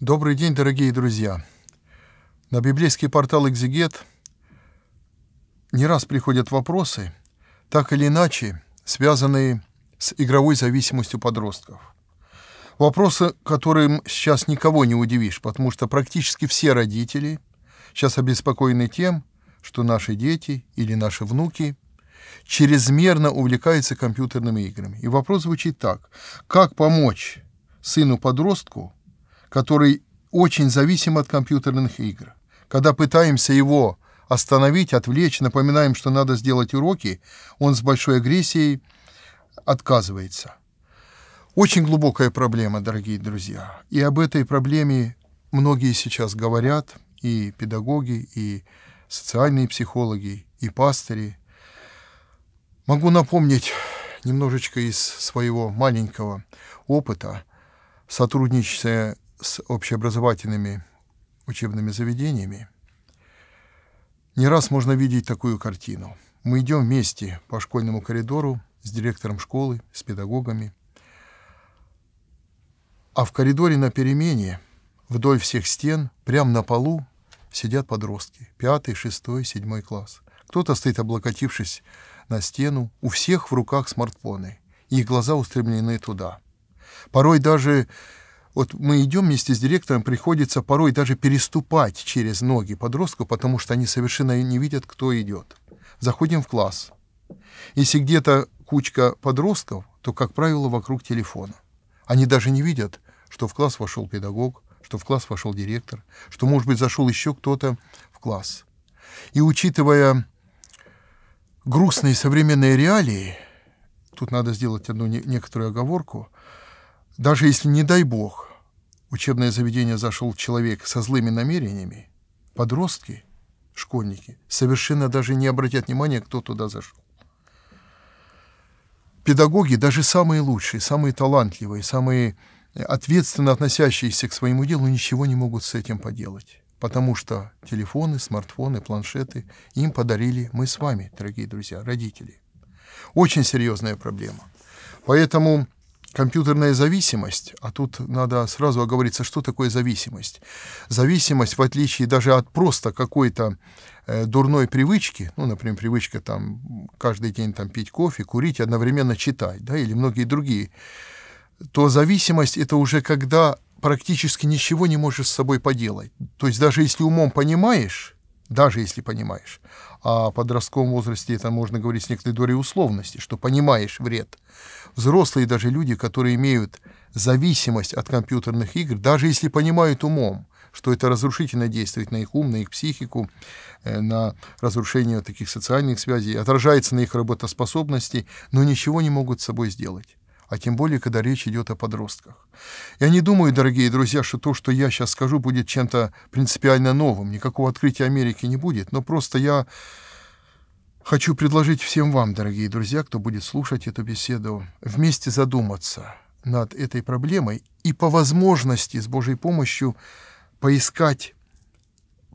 Добрый день, дорогие друзья! На библейский портал «Экзегет» не раз приходят вопросы, так или иначе связанные с игровой зависимостью подростков. Вопросы, которым сейчас никого не удивишь, потому что практически все родители сейчас обеспокоены тем, что наши дети или наши внуки чрезмерно увлекаются компьютерными играми. И вопрос звучит так. Как помочь сыну-подростку – который очень зависим от компьютерных игр. Когда пытаемся его остановить, отвлечь, напоминаем, что надо сделать уроки, он с большой агрессией отказывается. Очень глубокая проблема, дорогие друзья. И об этой проблеме многие сейчас говорят, и педагоги, и социальные психологи, и пастыри. Могу напомнить немножечко из своего маленького опыта, сотрудничая с общеобразовательными учебными заведениями, не раз можно видеть такую картину. Мы идем вместе по школьному коридору с директором школы, с педагогами, а в коридоре на перемене вдоль всех стен, прямо на полу, сидят подростки, пятый, шестой, седьмой класс. Кто-то стоит, облокотившись на стену, у всех в руках смартфоны, их глаза устремлены туда. Порой даже вот мы идем вместе с директором, приходится порой даже переступать через ноги подростку, потому что они совершенно не видят, кто идет. Заходим в класс. Если где-то кучка подростков, то, как правило, вокруг телефона. Они даже не видят, что в класс вошел педагог, что в класс вошел директор, что, может быть, зашел еще кто-то в класс. И учитывая грустные современные реалии, тут надо сделать одну некоторую оговорку – даже если, не дай бог, учебное заведение зашел человек со злыми намерениями, подростки, школьники, совершенно даже не обратят внимания, кто туда зашел. Педагоги, даже самые лучшие, самые талантливые, самые ответственно относящиеся к своему делу, ничего не могут с этим поделать. Потому что телефоны, смартфоны, планшеты им подарили мы с вами, дорогие друзья, родители. Очень серьезная проблема. Поэтому компьютерная зависимость, а тут надо сразу оговориться, что такое зависимость. Зависимость, в отличие даже от просто какой-то э, дурной привычки, ну, например, привычка там каждый день там пить кофе, курить, одновременно читать, да, или многие другие, то зависимость это уже когда практически ничего не можешь с собой поделать. То есть даже если умом понимаешь, даже если понимаешь. А о подростковом возрасте это можно говорить с некоторой долей условности, что понимаешь вред. Взрослые даже люди, которые имеют зависимость от компьютерных игр, даже если понимают умом, что это разрушительно действует на их ум, на их психику, э, на разрушение таких социальных связей, отражается на их работоспособности, но ничего не могут с собой сделать а тем более, когда речь идет о подростках. Я не думаю, дорогие друзья, что то, что я сейчас скажу, будет чем-то принципиально новым. Никакого открытия Америки не будет, но просто я хочу предложить всем вам, дорогие друзья, кто будет слушать эту беседу, вместе задуматься над этой проблемой и по возможности с Божьей помощью поискать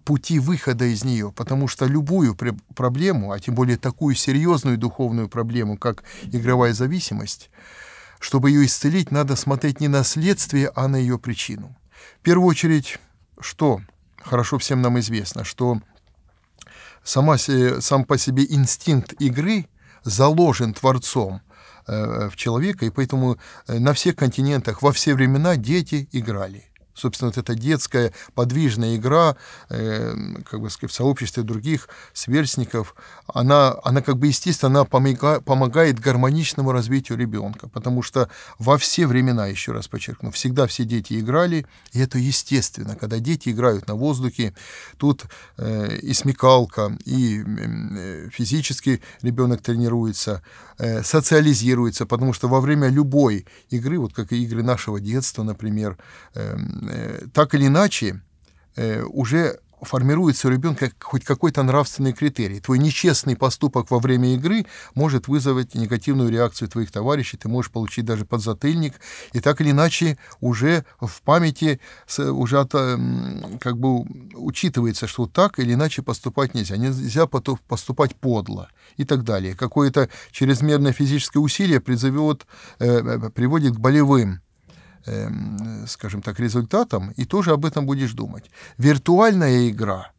пути выхода из нее, потому что любую проблему, а тем более такую серьезную духовную проблему, как игровая зависимость, чтобы ее исцелить, надо смотреть не на следствие, а на ее причину. В первую очередь, что хорошо всем нам известно, что сама, сам по себе инстинкт игры заложен Творцом э, в человека, и поэтому э, на всех континентах во все времена дети играли – Собственно, вот эта детская подвижная игра, э, как бы сказать, в сообществе других сверстников, она, она как бы, естественно, она помога, помогает гармоничному развитию ребенка, потому что во все времена, еще раз подчеркну, всегда все дети играли, и это естественно. Когда дети играют на воздухе, тут э, и смекалка, и э, физически ребенок тренируется, э, социализируется, потому что во время любой игры, вот как и игры нашего детства, например, э, Э, так или иначе э, уже формируется у ребенка хоть какой-то нравственный критерий. Твой нечестный поступок во время игры может вызвать негативную реакцию твоих товарищей, ты можешь получить даже подзатыльник, и так или иначе уже в памяти уже эм, как бы учитывается, что так или иначе поступать нельзя, нельзя поступать подло и так далее. Какое-то чрезмерное физическое усилие призовет, э, приводит к болевым э, скажем так, результатом и тоже об этом будешь думать. Виртуальная игра,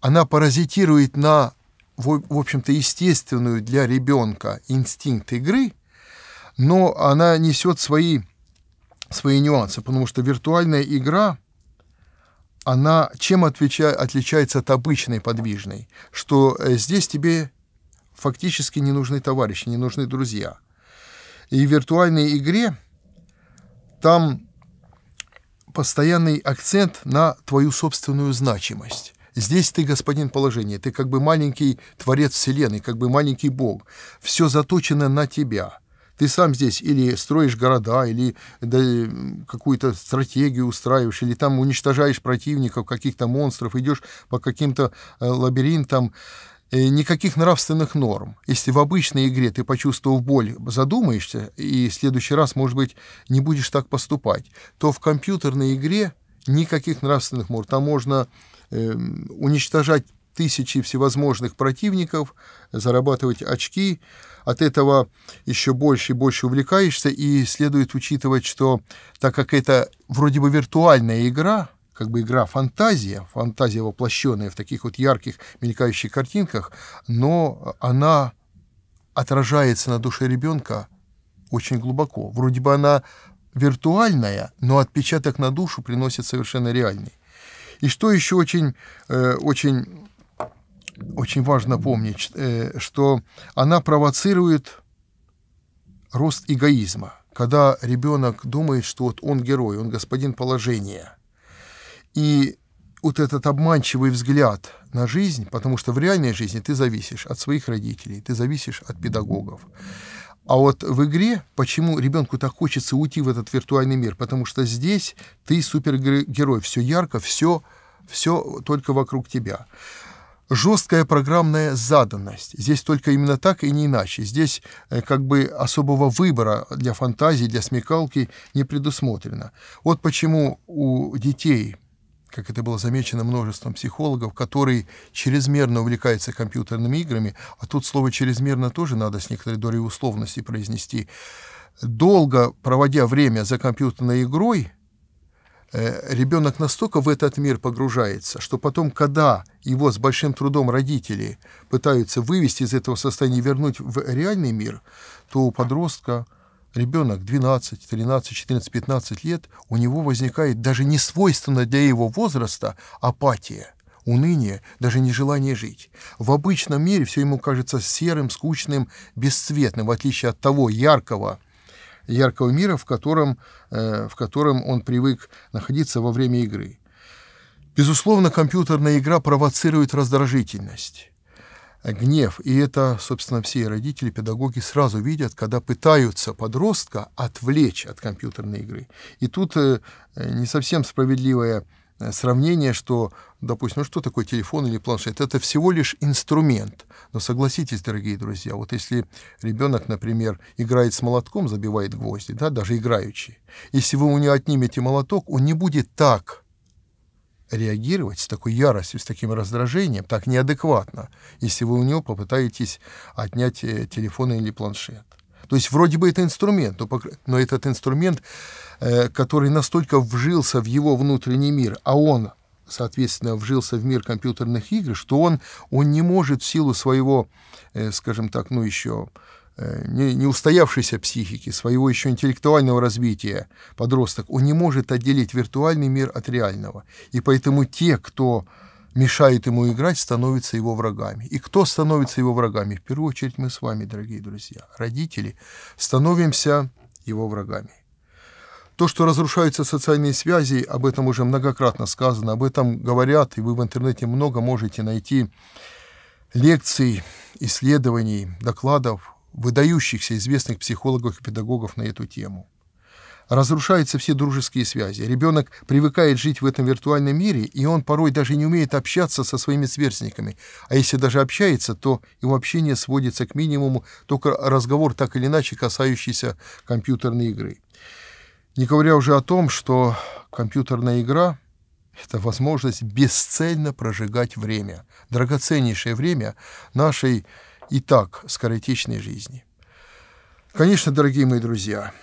она паразитирует на, в, в общем-то, естественную для ребенка инстинкт игры, но она несет свои, свои нюансы, потому что виртуальная игра, она чем отвеча, отличается от обычной подвижной? Что э, здесь тебе фактически не нужны товарищи, не нужны друзья. И в виртуальной игре – там постоянный акцент на твою собственную значимость. Здесь ты господин положения, ты как бы маленький творец Вселенной, как бы маленький Бог. Все заточено на тебя. Ты сам здесь или строишь города, или да, какую-то стратегию устраиваешь, или там уничтожаешь противников, каких-то монстров, идешь по каким-то э, лабиринтам. Э, никаких нравственных норм. Если в обычной игре ты, почувствовав боль, задумаешься, и в следующий раз, может быть, не будешь так поступать, то в компьютерной игре никаких нравственных норм. Там можно э, уничтожать тысячи всевозможных противников, зарабатывать очки, от этого еще больше и больше увлекаешься, и следует учитывать, что так как это вроде бы виртуальная игра, как бы игра фантазия, фантазия воплощенная в таких вот ярких мелькающих картинках, но она отражается на душе ребенка очень глубоко. Вроде бы она виртуальная, но отпечаток на душу приносит совершенно реальный. И что еще очень, э, очень, очень важно помнить, э, что она провоцирует рост эгоизма. Когда ребенок думает, что вот он герой, он господин положения – и вот этот обманчивый взгляд на жизнь, потому что в реальной жизни ты зависишь от своих родителей, ты зависишь от педагогов. А вот в игре, почему ребенку так хочется уйти в этот виртуальный мир? Потому что здесь ты супергерой, все ярко, все, все только вокруг тебя. Жесткая программная заданность. Здесь только именно так и не иначе. Здесь э, как бы особого выбора для фантазии, для смекалки не предусмотрено. Вот почему у детей как это было замечено множеством психологов, который чрезмерно увлекается компьютерными играми, а тут слово «чрезмерно» тоже надо с некоторой долей условности произнести, долго проводя время за компьютерной игрой, э, ребенок настолько в этот мир погружается, что потом, когда его с большим трудом родители пытаются вывести из этого состояния и вернуть в реальный мир, то у подростка – ребенок 12, 13, 14, 15 лет, у него возникает даже не свойственно для его возраста апатия, уныние, даже нежелание жить. В обычном мире все ему кажется серым, скучным, бесцветным, в отличие от того яркого, яркого мира, в котором, э, в котором он привык находиться во время игры. Безусловно, компьютерная игра провоцирует раздражительность гнев. И это, собственно, все родители, педагоги сразу видят, когда пытаются подростка отвлечь от компьютерной игры. И тут э, не совсем справедливое э, сравнение, что, допустим, ну что такое телефон или планшет? Это всего лишь инструмент. Но согласитесь, дорогие друзья, вот если ребенок, например, играет с молотком, забивает гвозди, да, даже играющий, если вы у него отнимете молоток, он не будет так реагировать с такой яростью, с таким раздражением, так неадекватно, если вы у него попытаетесь отнять э, телефон или планшет. То есть вроде бы это инструмент, но, но этот инструмент, э, который настолько вжился в его внутренний мир, а он, соответственно, вжился в мир компьютерных игр, что он, он не может в силу своего, э, скажем так, ну еще Э, не, не устоявшейся психики, своего еще интеллектуального развития подросток, он не может отделить виртуальный мир от реального. И поэтому те, кто мешает ему играть, становятся его врагами. И кто становится его врагами? В первую очередь мы с вами, дорогие друзья, родители, становимся его врагами. То, что разрушаются социальные связи, об этом уже многократно сказано, об этом говорят, и вы в интернете много можете найти лекций, исследований, докладов выдающихся известных психологов и педагогов на эту тему. Разрушаются все дружеские связи. Ребенок привыкает жить в этом виртуальном мире, и он порой даже не умеет общаться со своими сверстниками. А если даже общается, то его общение сводится к минимуму, только разговор так или иначе касающийся компьютерной игры. Не говоря уже о том, что компьютерная игра — это возможность бесцельно прожигать время, драгоценнейшее время нашей и так скоротечной жизни. Конечно, дорогие мои друзья,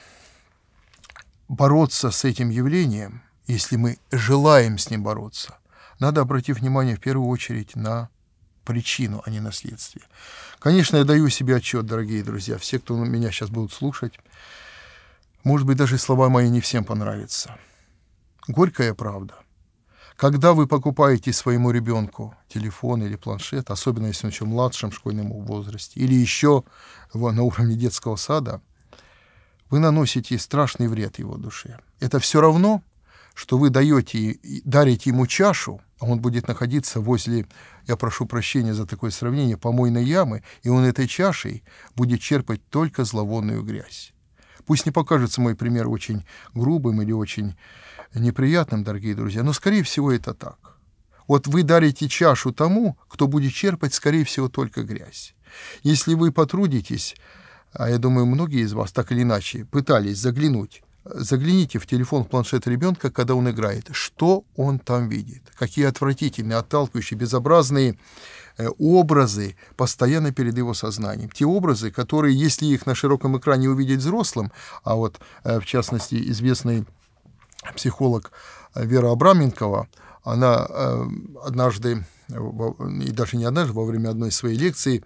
бороться с этим явлением, если мы желаем с ним бороться, надо обратить внимание в первую очередь на причину, а не на следствие. Конечно, я даю себе отчет, дорогие друзья, все, кто меня сейчас будут слушать, может быть, даже слова мои не всем понравятся. Горькая правда – когда вы покупаете своему ребенку телефон или планшет, особенно если он еще в младшем школьном возрасте, или еще на уровне детского сада, вы наносите страшный вред его душе. Это все равно, что вы даете, дарите ему чашу, а он будет находиться возле, я прошу прощения за такое сравнение, помойной ямы, и он этой чашей будет черпать только зловонную грязь. Пусть не покажется мой пример очень грубым или очень неприятным, дорогие друзья, но, скорее всего, это так. Вот вы дарите чашу тому, кто будет черпать, скорее всего, только грязь. Если вы потрудитесь, а я думаю, многие из вас так или иначе пытались заглянуть, загляните в телефон, в планшет ребенка, когда он играет, что он там видит, какие отвратительные, отталкивающие, безобразные э, образы постоянно перед его сознанием. Те образы, которые, если их на широком экране увидеть взрослым, а вот, э, в частности, известный психолог э, Вера Абраменкова, она э, однажды, э, и даже не однажды, во время одной своей лекции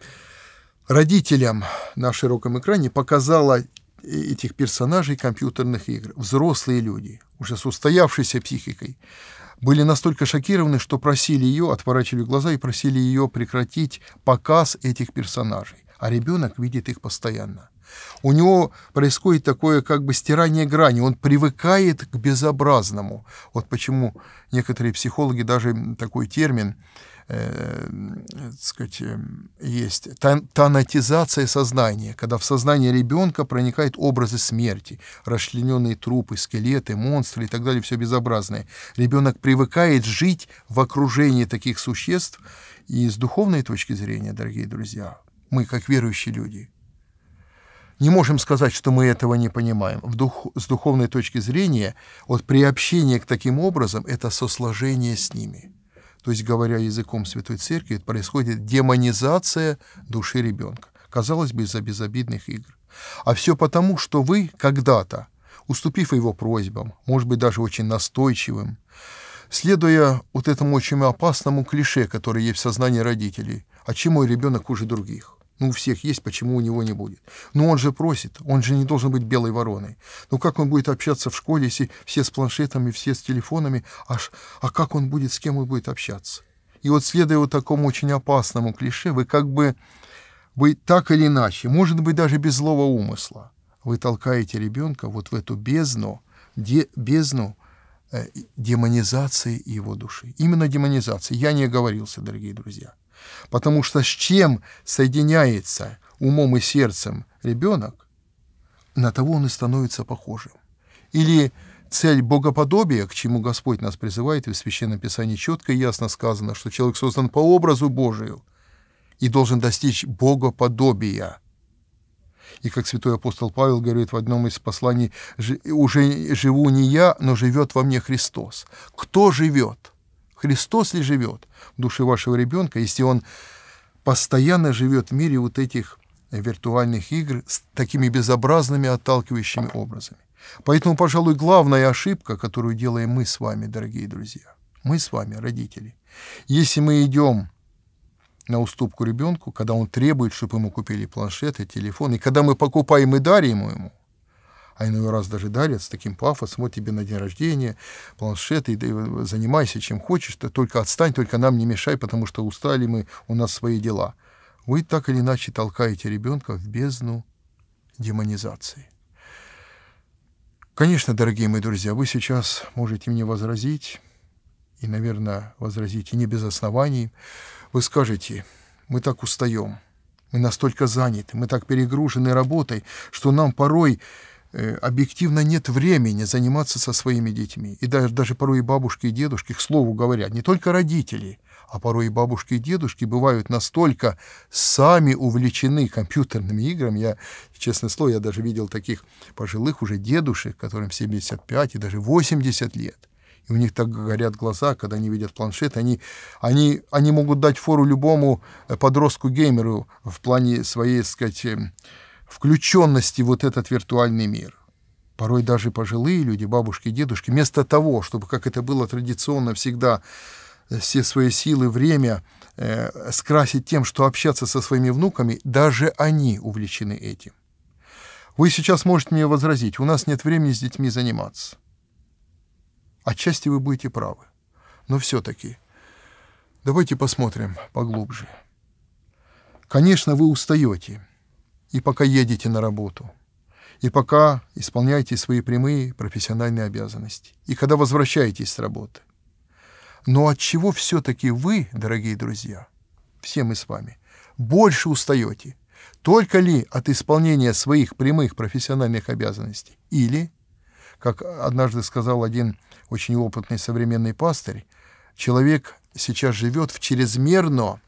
родителям на широком экране показала этих персонажей компьютерных игр. Взрослые люди, уже с устоявшейся психикой, были настолько шокированы, что просили ее, отворачивали глаза и просили ее прекратить показ этих персонажей. А ребенок видит их постоянно. У него происходит такое как бы стирание грани, он привыкает к безобразному. Вот почему некоторые психологи даже такой термин э, сказать, э, есть танатизация сознания, когда в сознание ребенка проникают образы смерти, расчлененные трупы, скелеты, монстры и так далее, все безобразное. Ребенок привыкает жить в окружении таких существ, и с духовной точки зрения, дорогие друзья, мы, как верующие люди, не можем сказать, что мы этого не понимаем. В дух, с духовной точки зрения, вот приобщение к таким образом – это сосложение с ними. То есть, говоря языком Святой Церкви, происходит демонизация души ребенка. Казалось бы, из-за безобидных игр. А все потому, что вы когда-то, уступив его просьбам, может быть, даже очень настойчивым, следуя вот этому очень опасному клише, которое есть в сознании родителей, а чем мой ребенок хуже других – ну, у всех есть, почему у него не будет? Но он же просит, он же не должен быть белой вороной. Ну, как он будет общаться в школе, если все с планшетами, все с телефонами? Аж, а как он будет, с кем он будет общаться? И вот, следуя вот такому очень опасному клише, вы как бы, вы так или иначе, может быть, даже без злого умысла, вы толкаете ребенка вот в эту бездну, де, бездну Э, демонизации его души. Именно демонизации. Я не оговорился, дорогие друзья. Потому что с чем соединяется умом и сердцем ребенок, на того он и становится похожим. Или цель богоподобия, к чему Господь нас призывает, и в Священном Писании четко и ясно сказано, что человек создан по образу Божию и должен достичь богоподобия – и как святой апостол Павел говорит в одном из посланий, «Уже живу не я, но живет во мне Христос». Кто живет? Христос ли живет в душе вашего ребенка, если он постоянно живет в мире вот этих виртуальных игр с такими безобразными отталкивающими образами? Поэтому, пожалуй, главная ошибка, которую делаем мы с вами, дорогие друзья, мы с вами, родители, если мы идем на уступку ребенку, когда он требует, чтобы ему купили планшет и телефон, и когда мы покупаем и дарим ему, а иной раз даже дарят с таким пафосом, вот тебе на день рождения планшет, и, занимайся чем хочешь, ты только отстань, только нам не мешай, потому что устали мы, у нас свои дела. Вы так или иначе толкаете ребенка в бездну демонизации. Конечно, дорогие мои друзья, вы сейчас можете мне возразить, и, наверное, возразите не без оснований, вы скажете, мы так устаем, мы настолько заняты, мы так перегружены работой, что нам порой э, объективно нет времени заниматься со своими детьми. И даже, даже порой и бабушки, и дедушки, к слову говоря, не только родители, а порой и бабушки, и дедушки бывают настолько сами увлечены компьютерными играми. Я, честное слово, я даже видел таких пожилых уже дедушек, которым 75 и даже 80 лет – и у них так горят глаза, когда они видят планшет, они, они, они могут дать фору любому э, подростку-геймеру в плане своей, так сказать, эм, включенности вот этот виртуальный мир. Порой даже пожилые люди, бабушки, дедушки, вместо того, чтобы, как это было традиционно всегда, э, все свои силы, время э, скрасить тем, что общаться со своими внуками, даже они увлечены этим. Вы сейчас можете мне возразить, у нас нет времени с детьми заниматься. Отчасти вы будете правы. Но все-таки давайте посмотрим поглубже. Конечно, вы устаете, и пока едете на работу, и пока исполняете свои прямые профессиональные обязанности, и когда возвращаетесь с работы. Но от чего все-таки вы, дорогие друзья, все мы с вами, больше устаете? Только ли от исполнения своих прямых профессиональных обязанностей или – как однажды сказал один очень опытный современный пастырь, человек сейчас живет в чрезмерно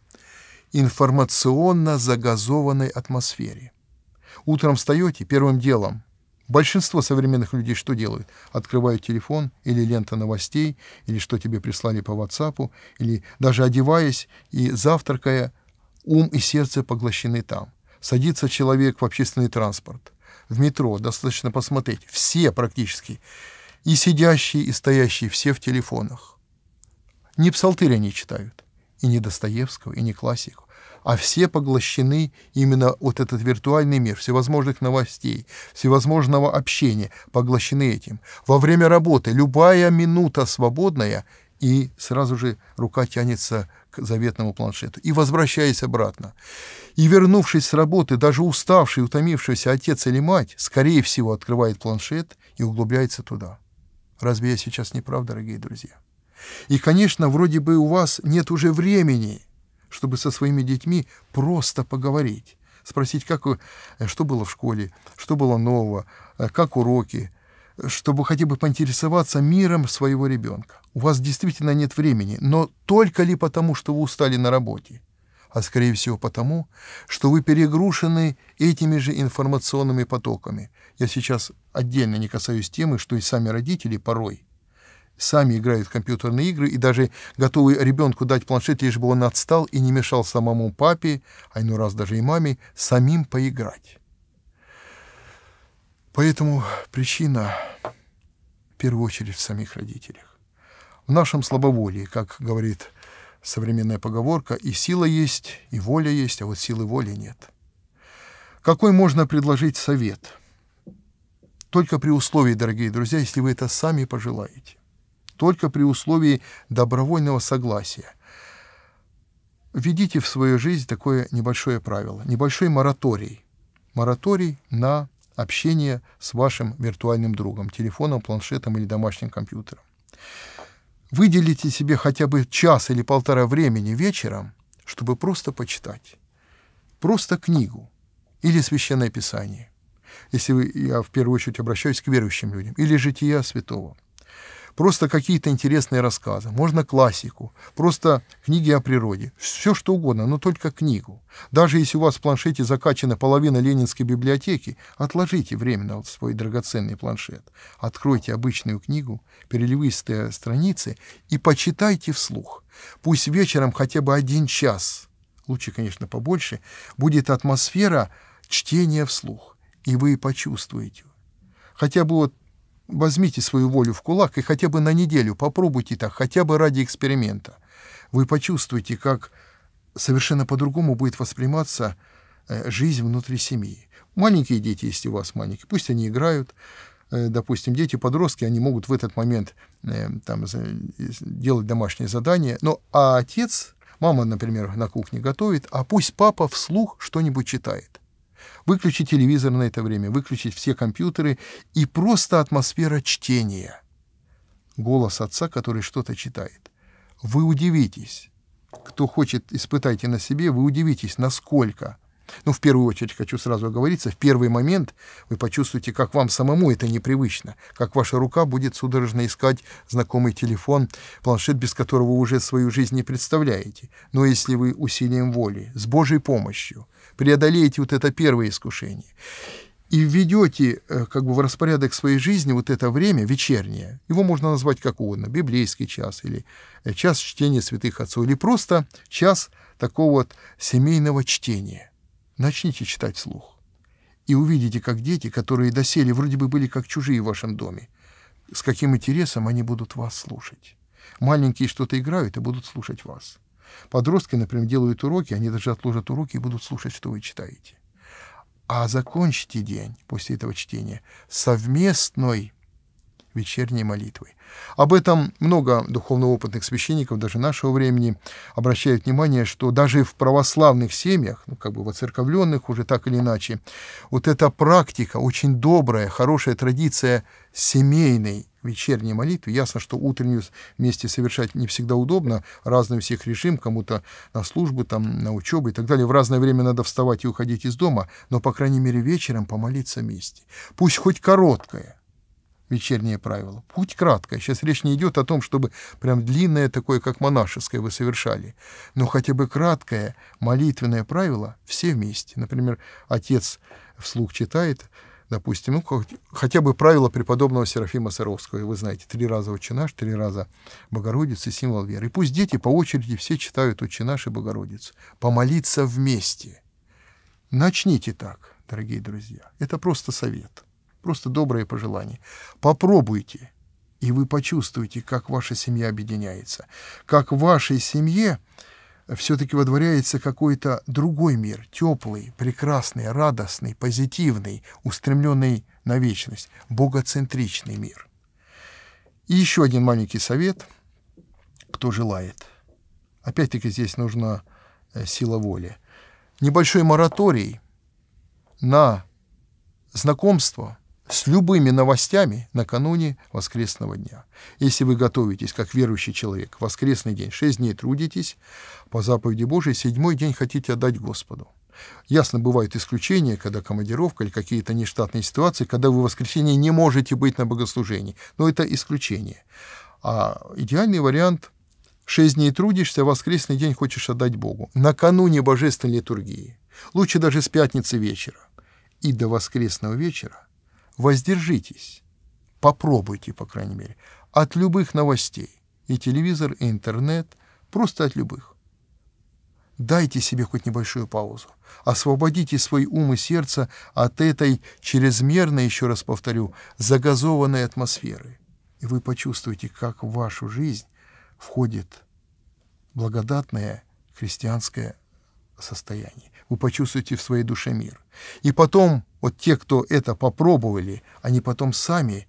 информационно загазованной атмосфере. Утром встаете, первым делом Большинство современных людей что делают? Открывают телефон или лента новостей, или что тебе прислали по WhatsApp, или даже одеваясь и завтракая, ум и сердце поглощены там. Садится человек в общественный транспорт в метро, достаточно посмотреть, все практически, и сидящие, и стоящие, все в телефонах. Не псалтырь они читают, и не Достоевского, и не классику, а все поглощены именно вот этот виртуальный мир, всевозможных новостей, всевозможного общения, поглощены этим. Во время работы любая минута свободная, и сразу же рука тянется заветному планшету и возвращаясь обратно. И вернувшись с работы, даже уставший, утомившийся отец или мать, скорее всего, открывает планшет и углубляется туда. Разве я сейчас не прав, дорогие друзья? И, конечно, вроде бы у вас нет уже времени, чтобы со своими детьми просто поговорить. Спросить, как, э, что было в школе, что было нового, э, как уроки, чтобы хотя бы поинтересоваться миром своего ребенка. У вас действительно нет времени, но только ли потому, что вы устали на работе, а скорее всего потому, что вы перегрушены этими же информационными потоками. Я сейчас отдельно не касаюсь темы, что и сами родители порой сами играют в компьютерные игры и даже готовы ребенку дать планшет, лишь бы он отстал и не мешал самому папе, а иной раз даже и маме, самим поиграть. Поэтому причина в первую очередь в самих родителях. В нашем слабоволии, как говорит современная поговорка, и сила есть, и воля есть, а вот силы воли нет. Какой можно предложить совет? Только при условии, дорогие друзья, если вы это сами пожелаете. Только при условии добровольного согласия. Введите в свою жизнь такое небольшое правило, небольшой мораторий. Мораторий на общение с вашим виртуальным другом, телефоном, планшетом или домашним компьютером. Выделите себе хотя бы час или полтора времени вечером, чтобы просто почитать. Просто книгу или священное писание. Если вы, я в первую очередь обращаюсь к верующим людям, или жития святого – просто какие-то интересные рассказы, можно классику, просто книги о природе, все что угодно, но только книгу. Даже если у вас в планшете закачана половина Ленинской библиотеки, отложите временно свой драгоценный планшет, откройте обычную книгу, переливистые страницы и почитайте вслух. Пусть вечером хотя бы один час, лучше, конечно, побольше, будет атмосфера чтения вслух, и вы почувствуете. Хотя бы вот Возьмите свою волю в кулак и хотя бы на неделю попробуйте так, хотя бы ради эксперимента. Вы почувствуете, как совершенно по-другому будет восприниматься э, жизнь внутри семьи. Маленькие дети, если у вас маленькие, пусть они играют. Э, допустим, дети-подростки, они могут в этот момент э, там, делать домашнее задание Но а отец, мама, например, на кухне готовит, а пусть папа вслух что-нибудь читает. Выключить телевизор на это время, выключить все компьютеры и просто атмосфера чтения. Голос отца, который что-то читает. Вы удивитесь. Кто хочет, испытайте на себе, вы удивитесь, насколько ну, в первую очередь, хочу сразу оговориться, в первый момент вы почувствуете, как вам самому это непривычно, как ваша рука будет судорожно искать знакомый телефон, планшет, без которого вы уже свою жизнь не представляете. Но если вы усилием воли, с Божьей помощью, преодолеете вот это первое искушение и введете э, как бы в распорядок своей жизни вот это время вечернее, его можно назвать как угодно, библейский час или э, час чтения святых отцов, или просто час такого вот семейного чтения – Начните читать вслух. И увидите, как дети, которые доселе вроде бы были как чужие в вашем доме, с каким интересом они будут вас слушать. Маленькие что-то играют и будут слушать вас. Подростки, например, делают уроки, они даже отложат уроки и будут слушать, что вы читаете. А закончите день после этого чтения совместной вечерней молитвой. Об этом много духовно опытных священников даже нашего времени обращают внимание, что даже в православных семьях, ну, как бы церковленных уже так или иначе, вот эта практика, очень добрая, хорошая традиция семейной вечерней молитвы. Ясно, что утреннюю вместе совершать не всегда удобно, разный у всех режим, кому-то на службу, там, на учебу и так далее. В разное время надо вставать и уходить из дома, но, по крайней мере, вечером помолиться вместе. Пусть хоть короткое, вечернее правило. Путь краткая. Сейчас речь не идет о том, чтобы прям длинное такое, как монашеское, вы совершали. Но хотя бы краткое молитвенное правило все вместе. Например, отец вслух читает, допустим, ну, хотя бы правило преподобного Серафима Саровского, вы знаете, три раза «Отче три раза «Богородица» и символ веры. И пусть дети по очереди все читают «Отче наш» и «Богородицу». Помолиться вместе. Начните так, дорогие друзья. Это просто совет. Просто доброе пожелание. Попробуйте, и вы почувствуете, как ваша семья объединяется, как в вашей семье все-таки водворяется какой-то другой мир, теплый, прекрасный, радостный, позитивный, устремленный на вечность, богоцентричный мир. И еще один маленький совет, кто желает. Опять-таки здесь нужна э, сила воли. Небольшой мораторий на знакомство – с любыми новостями накануне воскресного дня. Если вы готовитесь, как верующий человек, воскресный день, шесть дней трудитесь, по заповеди Божией, седьмой день хотите отдать Господу. Ясно, бывают исключения, когда командировка или какие-то нештатные ситуации, когда вы в воскресенье не можете быть на богослужении. Но это исключение. А идеальный вариант – шесть дней трудишься, а воскресный день хочешь отдать Богу. Накануне божественной литургии. Лучше даже с пятницы вечера. И до воскресного вечера воздержитесь, попробуйте, по крайней мере, от любых новостей, и телевизор, и интернет, просто от любых. Дайте себе хоть небольшую паузу, освободите свой ум и сердце от этой чрезмерной, еще раз повторю, загазованной атмосферы, и вы почувствуете, как в вашу жизнь входит благодатное христианское состояние вы почувствуете в своей душе мир. И потом, вот те, кто это попробовали, они потом сами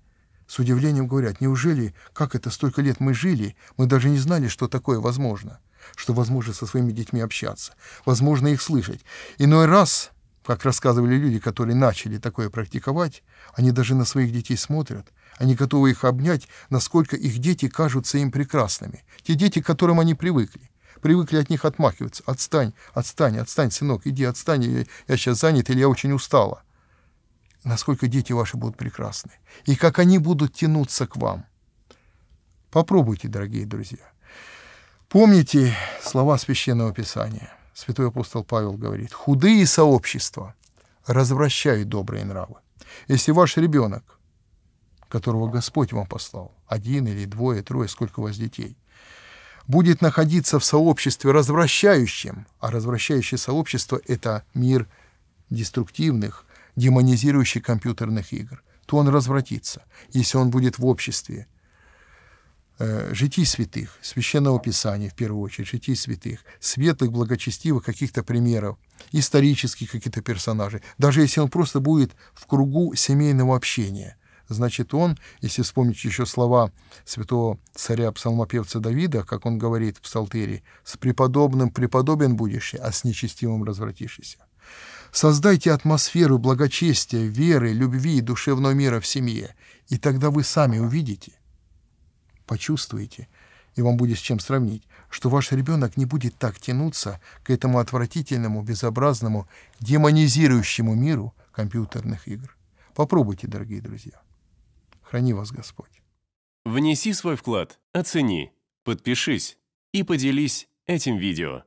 с удивлением говорят, неужели, как это столько лет мы жили, мы даже не знали, что такое возможно, что возможно со своими детьми общаться, возможно их слышать. Иной раз, как рассказывали люди, которые начали такое практиковать, они даже на своих детей смотрят, они готовы их обнять, насколько их дети кажутся им прекрасными, те дети, к которым они привыкли привыкли от них отмахиваться. «Отстань, отстань, отстань, сынок, иди, отстань, я, я сейчас занят или я очень устала». Насколько дети ваши будут прекрасны, и как они будут тянуться к вам. Попробуйте, дорогие друзья. Помните слова Священного Писания. Святой апостол Павел говорит, «Худые сообщества развращают добрые нравы. Если ваш ребенок, которого Господь вам послал, один или двое, трое, сколько у вас детей – будет находиться в сообществе развращающем, а развращающее сообщество – это мир деструктивных, демонизирующих компьютерных игр, то он развратится, если он будет в обществе э, житий святых, священного писания, в первую очередь, житий святых, светлых, благочестивых каких-то примеров, исторических каких-то персонажей, даже если он просто будет в кругу семейного общения – значит, он, если вспомнить еще слова святого царя-псалмопевца Давида, как он говорит в Псалтерии, «С преподобным преподобен будешь, а с нечестивым развратишься». Создайте атмосферу благочестия, веры, любви и душевного мира в семье, и тогда вы сами увидите, почувствуете, и вам будет с чем сравнить, что ваш ребенок не будет так тянуться к этому отвратительному, безобразному, демонизирующему миру компьютерных игр. Попробуйте, дорогие друзья. Храни вас Господь. Внеси свой вклад, оцени, подпишись и поделись этим видео.